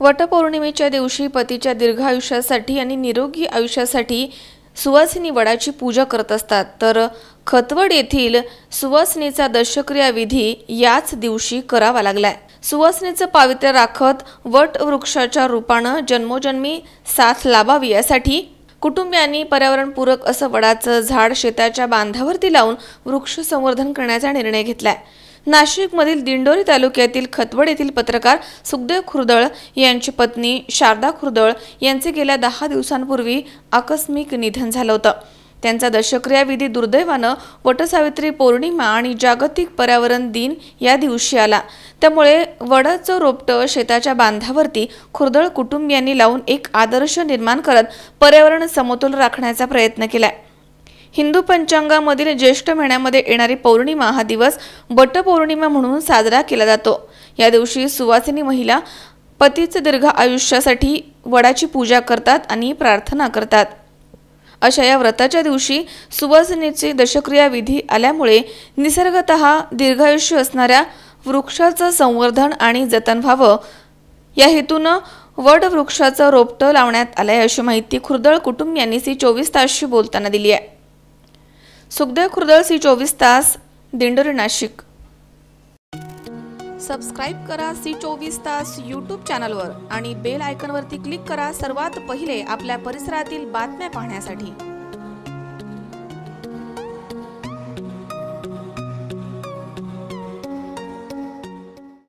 वटपौर्णिमेच्या दिवशी पतीच्या दीर्घ आयुष्यासाठी आणि निरोगी आयुष्यासाठी सुवासिनी वडाची पूजा करत असतात तर खतवड येथील सुवासिनीचा दशक्रिया विधी याच दिवशी करावा लागलाय सुवासिनीचं पावित्र्य राखत वट वृक्षाच्या रूपानं जन्मोजन्मी साथ लाभावी यासाठी कुटुंबियांनी पर्यावरणपूरक असं वडाचं झाड शेताच्या बांधावरती लावून वृक्ष संवर्धन करण्याचा निर्णय घेतलाय नाशिकमधील दिंडोरी तालुक्यातील खतवड येथील पत्रकार सुखदेव खुर्दळ यांची पत्नी शारदा खुर्दळ यांचे गेल्या दहा दिवसांपूर्वी आकस्मिक निधन झालं होतं त्यांचा दशक्रिया विधी दुर्दैवानं वटसावित्री पौर्णिमा आणि जागतिक पर्यावरण दिन या दिवशी आला त्यामुळे वडाचं रोपटं शेताच्या बांधावरती खुर्दळ कुटुंबियांनी लावून एक आदर्श निर्माण करत पर्यावरण समतोल राखण्याचा प्रयत्न केला हिंदू पंचांगामधील ज्येष्ठ महिन्यामध्ये येणारी पौर्णिमा हा दिवस बट पौर्णिमा म्हणून साजरा केला जातो या दिवशी सुवासिनी महिला पतीचं दीर्घ आयुष्यासाठी वडाची पूजा करतात आणि प्रार्थना करतात अशा या व्रताच्या दिवशी सुवासिनीची दशक्रिया विधी आल्यामुळे निसर्गत दीर्घायुष्य असणाऱ्या वृक्षाचं संवर्धन आणि जतन व्हावं या हेतूनं वड वृक्षाचं रोपटं लावण्यात आलंय अशी माहिती खुर्दळ कुटुंबियांनी सी चोवीस तासशी बोलताना दिली आहे सुखदेव खुर्दळ सी चोवीस तास दिंडोरी नाशिक सबस्क्राईब करा सी चोवीस तास यूट्यूब चॅनलवर आणि बेल आयकनवरती क्लिक करा सर्वात पहिले आपल्या परिसरातील बातम्या पाहण्यासाठी